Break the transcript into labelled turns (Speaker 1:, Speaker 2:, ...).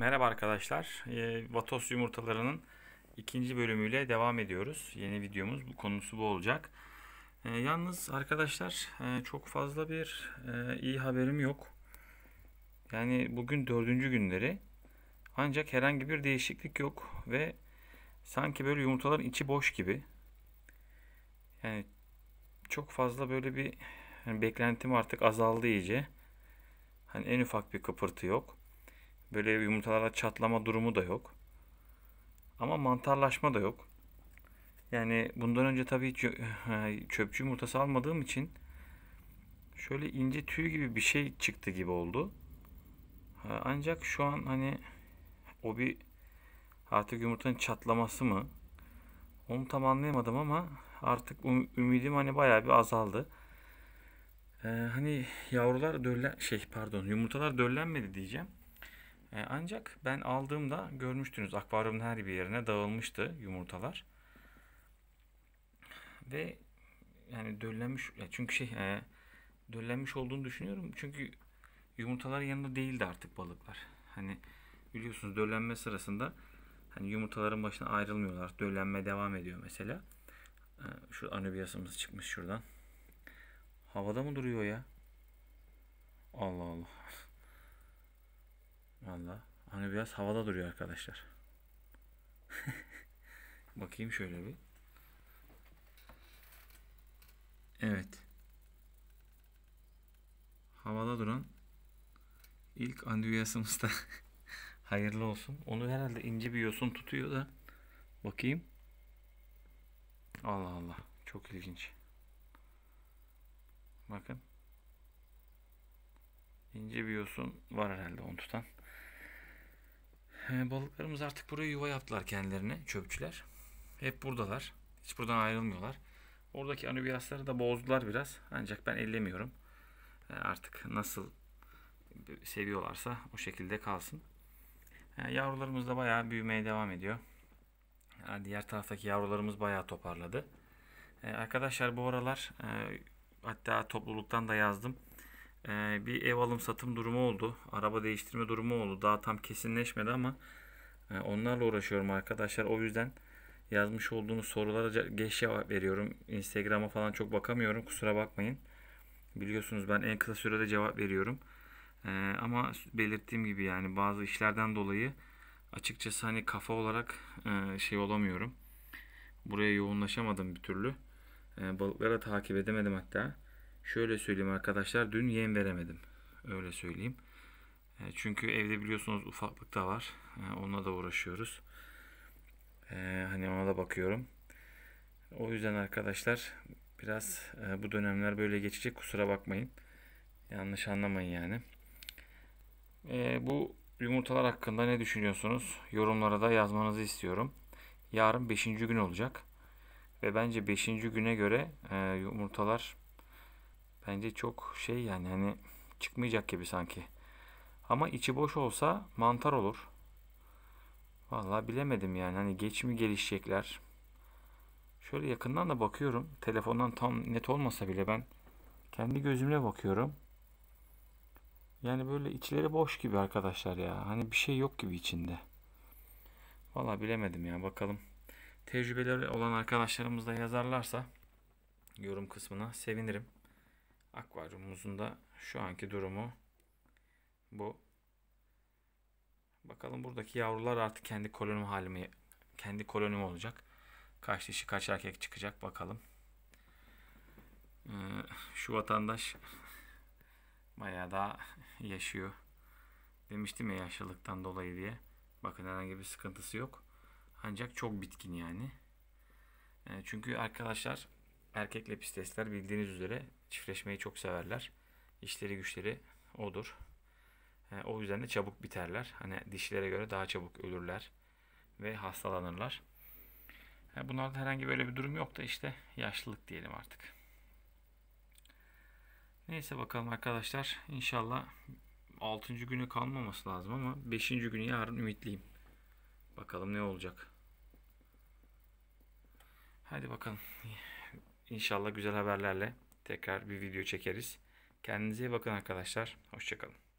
Speaker 1: Merhaba arkadaşlar. E, Vatos yumurtalarının ikinci bölümüyle devam ediyoruz. Yeni videomuz bu konusu bu olacak. E, yalnız arkadaşlar e, çok fazla bir e, iyi haberim yok. Yani bugün dördüncü günleri. Ancak herhangi bir değişiklik yok ve sanki böyle yumurtaların içi boş gibi. Yani çok fazla böyle bir yani beklentim artık azaldı iyice. Hani en ufak bir kıpırtı yok. Böyle yumurtalarda çatlama durumu da yok. Ama mantarlaşma da yok. Yani bundan önce tabii çöpçü yumurtası almadığım için şöyle ince tüy gibi bir şey çıktı gibi oldu. Ancak şu an hani o bir artık yumurtanın çatlaması mı? Onu tam anlayamadım ama artık um-, ümidim hani bayağı bir azaldı. Ee, hani yavrular döllen şey pardon yumurtalar döllenmedi diyeceğim. E, ancak ben aldığımda görmüştünüz akvaryumun her bir yerine dağılmıştı yumurtalar. Ve yani döllenmiş çünkü şey e, döllenmiş olduğunu düşünüyorum. Çünkü yumurtalar yanında değildi artık balıklar. Hani biliyorsunuz döllenme sırasında hani yumurtaların başına ayrılmıyorlar. Döllenme devam ediyor mesela. E, şu anubiyasımız çıkmış şuradan. Havada mı duruyor ya? Allah Allah. Valla. Hani biraz havada duruyor arkadaşlar. Bakayım şöyle bir. Evet. Havada duran ilk andüyasımız da hayırlı olsun. Onu herhalde ince bir yosun tutuyor da. Bakayım. Allah Allah. Çok ilginç. Bakın. İnce bir yosun var herhalde onu tutan. Ee, balıklarımız artık buraya yuva yaptılar kendilerine çöpçüler. Hep buradalar. Hiç buradan ayrılmıyorlar. Oradaki anubiyasları da bozdular biraz. Ancak ben ellemiyorum. Ee, artık nasıl seviyorlarsa o şekilde kalsın. Ee, yavrularımız da bayağı büyümeye devam ediyor. diğer taraftaki yavrularımız bayağı toparladı. arkadaşlar bu aralar e, hatta topluluktan da yazdım e, bir ev alım satım durumu oldu. Araba değiştirme durumu oldu. Daha tam kesinleşmedi ama e, onlarla uğraşıyorum arkadaşlar. O yüzden yazmış olduğunuz sorulara geç cevap veriyorum. Instagram'a falan çok bakamıyorum. Kusura bakmayın. Biliyorsunuz ben en kısa sürede cevap veriyorum. E, ama belirttiğim gibi yani bazı işlerden dolayı açıkçası hani kafa olarak e, şey olamıyorum. Buraya yoğunlaşamadım bir türlü. E, balıklara takip edemedim hatta. Şöyle söyleyeyim arkadaşlar dün yem veremedim. Öyle söyleyeyim. E, çünkü evde biliyorsunuz ufaklık da var. E, onunla da uğraşıyoruz. E, hani ona da bakıyorum. O yüzden arkadaşlar biraz bu dönemler böyle geçecek. Kusura bakmayın. Yanlış anlamayın yani. Bu yumurtalar hakkında ne düşünüyorsunuz? Yorumlara da yazmanızı istiyorum. Yarın 5. gün olacak. Ve bence 5. güne göre yumurtalar Bence çok şey yani hani çıkmayacak gibi sanki. Ama içi boş olsa mantar olur. Vallahi bilemedim yani hani geç mi gelişecekler. Şöyle yakından da bakıyorum. Telefondan tam net olmasa bile ben kendi gözümle bakıyorum. Yani böyle içleri boş gibi arkadaşlar ya. Hani bir şey yok gibi içinde. Valla bilemedim ya bakalım. Tecrübeleri olan arkadaşlarımız da yazarlarsa yorum kısmına sevinirim. Akvaryumumuzun da şu anki durumu bu. Bakalım buradaki yavrular artık kendi kolonim halimi kendi kolonim olacak. Kaç dişi kaç erkek çıkacak bakalım. Ee, şu vatandaş bayağı daha yaşıyor. Demiştim ya yaşlılıktan dolayı diye. Bakın herhangi bir sıkıntısı yok. Ancak çok bitkin yani. Ee, çünkü arkadaşlar Erkek lepistesler bildiğiniz üzere çiftleşmeyi çok severler. İşleri güçleri odur. E, o yüzden de çabuk biterler. Hani dişilere göre daha çabuk ölürler ve hastalanırlar. E, bunlarda herhangi böyle bir durum yok da işte yaşlılık diyelim artık. Neyse bakalım arkadaşlar. İnşallah 6. günü kalmaması lazım ama 5. günü yarın ümitliyim. Bakalım ne olacak. Hadi bakalım. İnşallah güzel haberlerle tekrar bir video çekeriz. Kendinize iyi bakın arkadaşlar. Hoşçakalın.